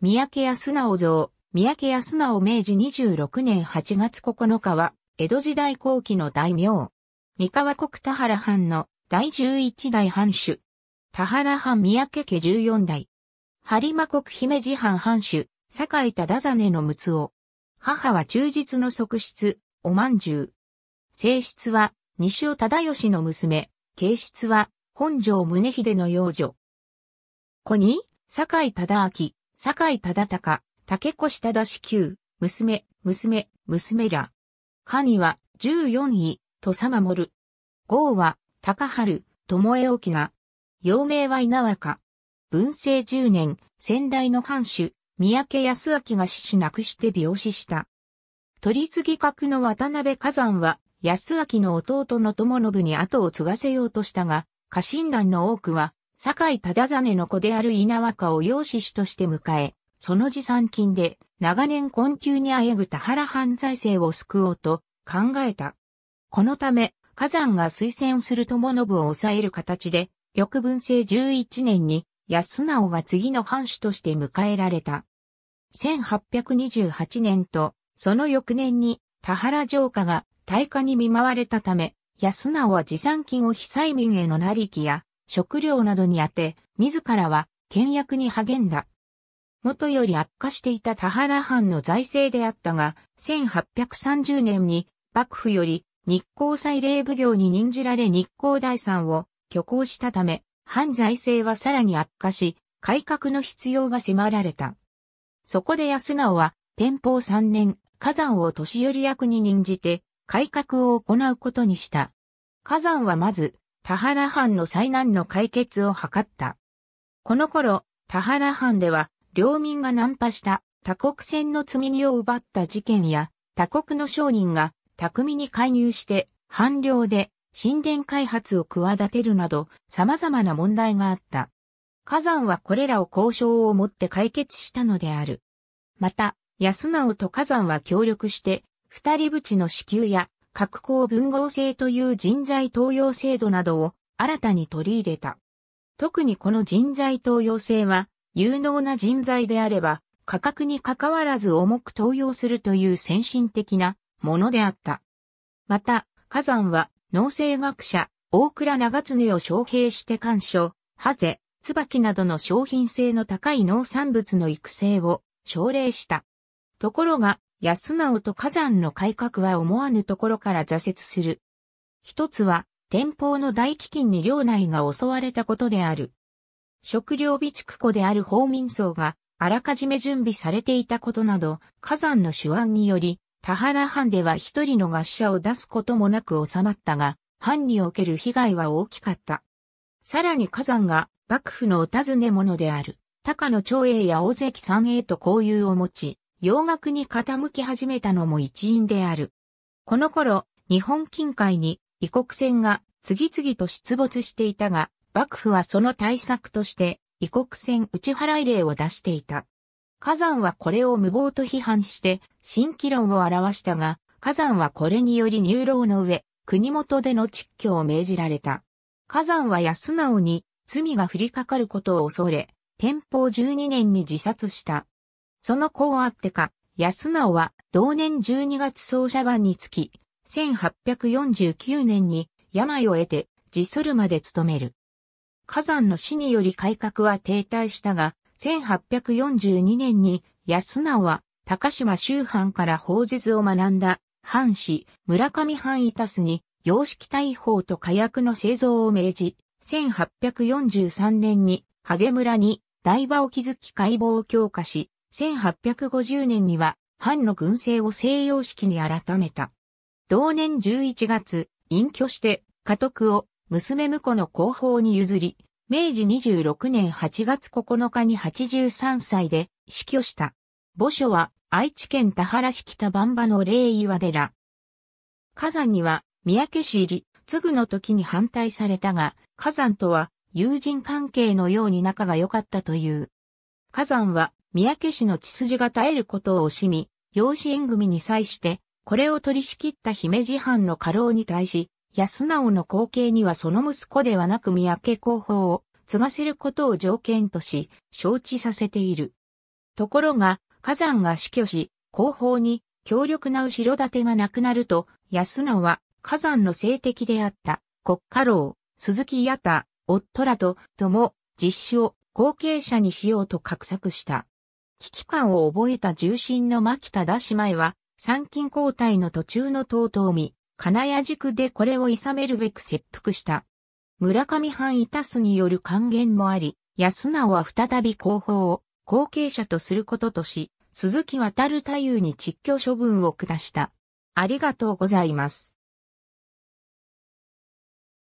三宅康直像、三宅康直明治26年8月9日は、江戸時代後期の大名。三河国田原藩の第11代藩主。田原藩三宅家14代。播磨国姫路藩藩主、堺井忠真の睦尾。母は忠実の側室、おまんじゅう。正室は、西尾忠義の娘、形室は、本城宗秀の養女。子に、堺井忠明、坂井忠隆、竹越忠志旧、娘、娘、娘ら。カニは、14位、土佐守。号は、高春、お江沖幼名は稲若。文政10年、先代の藩主、三宅康明が死死亡して病死した。取次格の渡辺火山は、康明の弟の友信に後を継がせようとしたが、家臣団の多くは、坂井忠真の子である稲若を養子師として迎え、その持参金で長年困窮にあえぐ田原犯罪生を救おうと考えた。このため、火山が推薦する友信を抑える形で、翌文政11年に安直が次の藩主として迎えられた。1828年と、その翌年に田原城下が大火に見舞われたため、安直は持参金を被災民への成りきや、食料などに当て、自らは倹約に励んだ。元より悪化していた田原藩の財政であったが、1830年に幕府より日光祭礼奉行に任じられ日光大産を挙行したため、藩財政はさらに悪化し、改革の必要が迫られた。そこで安直は、天保3年、火山を年寄り役に任じて、改革を行うことにした。火山はまず、田原藩の災難の解決を図った。この頃、田原藩では、領民が難破した他国船の積み荷を奪った事件や、他国の商人が巧みに介入して、藩領で神殿開発を企てるなど、様々な問題があった。火山はこれらを交渉をもって解決したのである。また、安直と火山は協力して、二人淵の支給や格好文豪制という人材登用制度などを新たに取り入れた。特にこの人材登用制は、有能な人材であれば、価格に関わらず重く登用するという先進的なものであった。また、火山は、農政学者、大倉長常を招聘して干渉、ハゼ、椿などの商品性の高い農産物の育成を奨励した。ところが、安直と火山の改革は思わぬところから挫折する。一つは、天保の大飢饉に領内が襲われたことである。食料備蓄庫である法民層があらかじめ準備されていたことなど、火山の手腕により、田原藩では一人の合社を出すこともなく収まったが、藩における被害は大きかった。さらに火山が幕府のお尋ね者である、高野長英や大関三英と交友を持ち、洋楽に傾き始めたのも一因である。この頃、日本近海に異国船が次々と出没していたが、幕府はその対策として異国船打ち払い令を出していた。火山はこれを無謀と批判して、新規論を表したが、火山はこれにより入牢の上、国元での蟄居を命じられた。火山は安直に罪が降りかかることを恐れ、天保12年に自殺した。その功あってか、安直は同年12月奏者番につき、1849年に病を得て自するまで務める。火山の死により改革は停滞したが、1842年に安直は高島周藩から法術を学んだ藩士村上藩イタスに様式大砲と火薬の製造を命じ、1843年にハゼ村に台場を築き解剖を強化し、1850年には、藩の軍政を西洋式に改めた。同年11月、隠居して、家督を娘婿の後方に譲り、明治26年8月9日に83歳で死去した。墓所は愛知県田原市北番場の霊岩寺。火山には三宅市入り、継ぐの時に反対されたが、火山とは友人関係のように仲が良かったという。火山は三宅氏の血筋が絶えることを惜しみ、養子縁組に際して、これを取り仕切った姫路藩の家老に対し、安直の後継にはその息子ではなく三宅広報を継がせることを条件とし、承知させている。ところが、火山が死去し、後方に強力な後ろ盾がなくなると、安直は火山の性敵であった国家老、鈴木八田、夫らととも、実施を後継者にしようと画策した。危機感を覚えた重心の牧田田姉妹は、参勤交代の途中の遠見、金谷塾でこれを諌めるべく切腹した。村上藩いたすによる還元もあり、安直は再び広報を後継者とすることとし、鈴木渡る太夫に実況処分を下した。ありがとうございます。